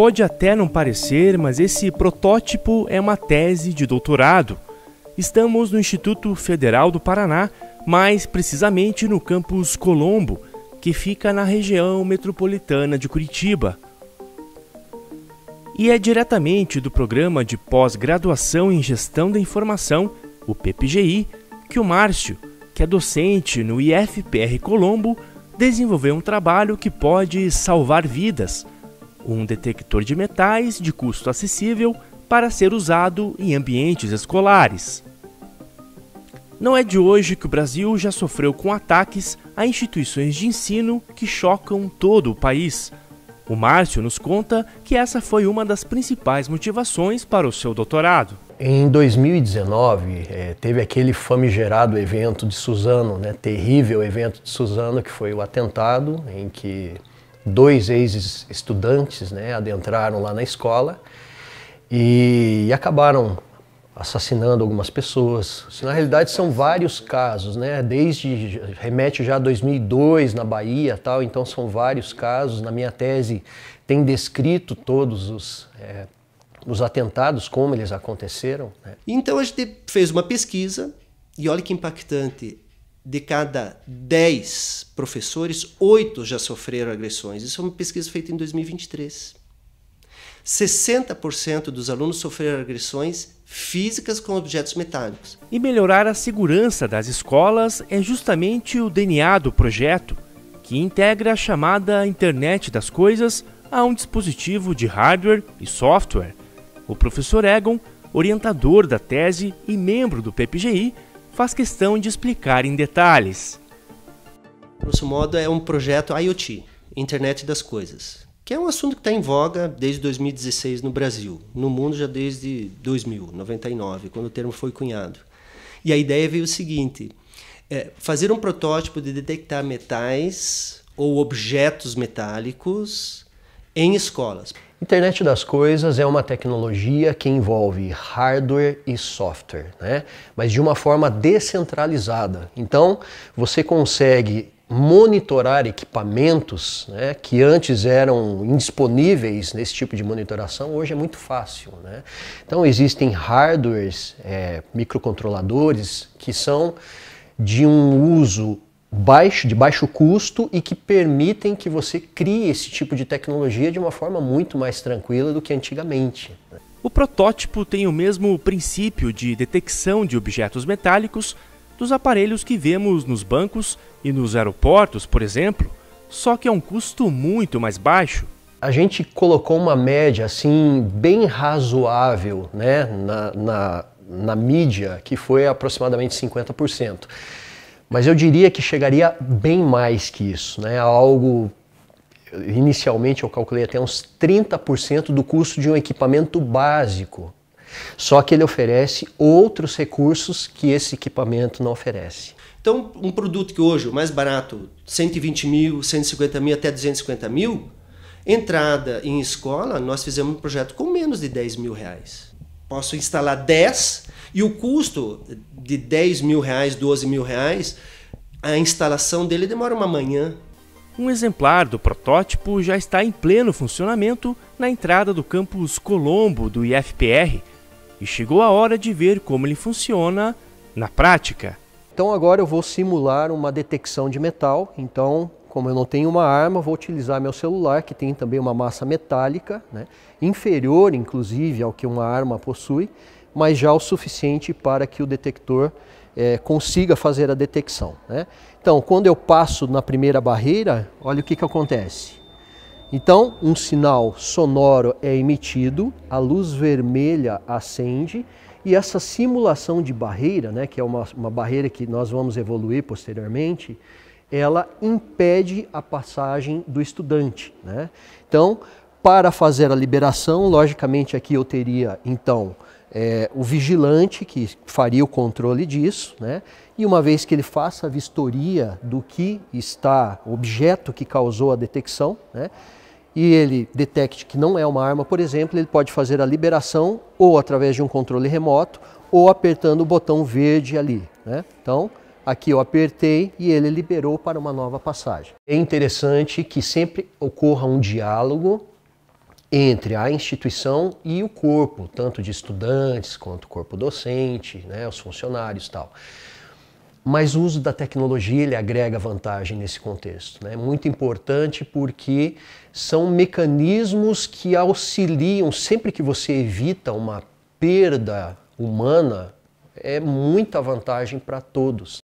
Pode até não parecer, mas esse protótipo é uma tese de doutorado. Estamos no Instituto Federal do Paraná, mais precisamente no campus Colombo, que fica na região metropolitana de Curitiba. E é diretamente do programa de pós-graduação em Gestão da Informação, o PPGI, que o Márcio, que é docente no IFPR Colombo, desenvolveu um trabalho que pode salvar vidas um detector de metais de custo acessível para ser usado em ambientes escolares. Não é de hoje que o Brasil já sofreu com ataques a instituições de ensino que chocam todo o país. O Márcio nos conta que essa foi uma das principais motivações para o seu doutorado. Em 2019, eh, teve aquele famigerado evento de Suzano, né, terrível evento de Suzano, que foi o atentado em que dois ex-estudantes né, adentraram lá na escola e, e, acabaram assassinando algumas pessoas. Assim, na realidade são vários casos, né? Desde remete já a 2002 na Bahia, tal. Então são vários casos. Na minha tese tem descrito todos os é, os atentados como eles aconteceram. Né? Então a gente fez uma pesquisa e olha que impactante de cada 10 professores, 8 já sofreram agressões. Isso é uma pesquisa feita em 2023. 60% dos alunos sofreram agressões físicas com objetos metálicos. E melhorar a segurança das escolas é justamente o DNA do projeto, que integra a chamada Internet das Coisas a um dispositivo de hardware e software. O professor Egon, orientador da tese e membro do PPGI, faz questão de explicar em detalhes. Grosso modo, é um projeto IoT, Internet das Coisas, que é um assunto que está em voga desde 2016 no Brasil, no mundo já desde 2000, 99, quando o termo foi cunhado. E a ideia veio o seguinte: é fazer um protótipo de detectar metais ou objetos metálicos em escolas. Internet das coisas é uma tecnologia que envolve hardware e software, né? mas de uma forma descentralizada. Então, você consegue monitorar equipamentos né, que antes eram indisponíveis nesse tipo de monitoração, hoje é muito fácil. Né? Então, existem hardwares, é, microcontroladores, que são de um uso baixo, de baixo custo e que permitem que você crie esse tipo de tecnologia de uma forma muito mais tranquila do que antigamente. Né? O protótipo tem o mesmo princípio de detecção de objetos metálicos dos aparelhos que vemos nos bancos e nos aeroportos, por exemplo, só que a um custo muito mais baixo. A gente colocou uma média assim bem razoável né, na, na, na mídia, que foi aproximadamente 50%. Mas eu diria que chegaria bem mais que isso, né? Algo inicialmente eu calculei até uns 30% do custo de um equipamento básico. Só que ele oferece outros recursos que esse equipamento não oferece. Então, um produto que hoje, é o mais barato, 120 mil, 150 mil até 250 mil, entrada em escola, nós fizemos um projeto com menos de 10 mil reais posso instalar 10 e o custo de 10 mil reais, 12 mil reais, a instalação dele demora uma manhã. Um exemplar do protótipo já está em pleno funcionamento na entrada do campus Colombo do IFPR e chegou a hora de ver como ele funciona na prática. Então agora eu vou simular uma detecção de metal, então como eu não tenho uma arma, vou utilizar meu celular, que tem também uma massa metálica, né, inferior inclusive ao que uma arma possui, mas já o suficiente para que o detector é, consiga fazer a detecção. Né. Então, quando eu passo na primeira barreira, olha o que, que acontece. Então, um sinal sonoro é emitido, a luz vermelha acende e essa simulação de barreira, né, que é uma, uma barreira que nós vamos evoluir posteriormente, ela impede a passagem do estudante. Né? Então, para fazer a liberação, logicamente aqui eu teria então é, o vigilante que faria o controle disso, né? e uma vez que ele faça a vistoria do que está, objeto que causou a detecção, né? e ele detecte que não é uma arma, por exemplo, ele pode fazer a liberação ou através de um controle remoto ou apertando o botão verde ali. Né? Então, Aqui eu apertei e ele liberou para uma nova passagem. É interessante que sempre ocorra um diálogo entre a instituição e o corpo, tanto de estudantes quanto o corpo docente, né, os funcionários tal. Mas o uso da tecnologia ele agrega vantagem nesse contexto. É né? muito importante porque são mecanismos que auxiliam, sempre que você evita uma perda humana, é muita vantagem para todos.